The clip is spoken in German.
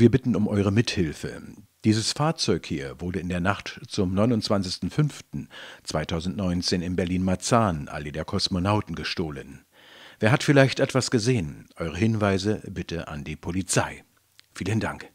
Wir bitten um eure Mithilfe. Dieses Fahrzeug hier wurde in der Nacht zum 29.05.2019 in Berlin-Marzahn, Allee der Kosmonauten, gestohlen. Wer hat vielleicht etwas gesehen? Eure Hinweise bitte an die Polizei. Vielen Dank.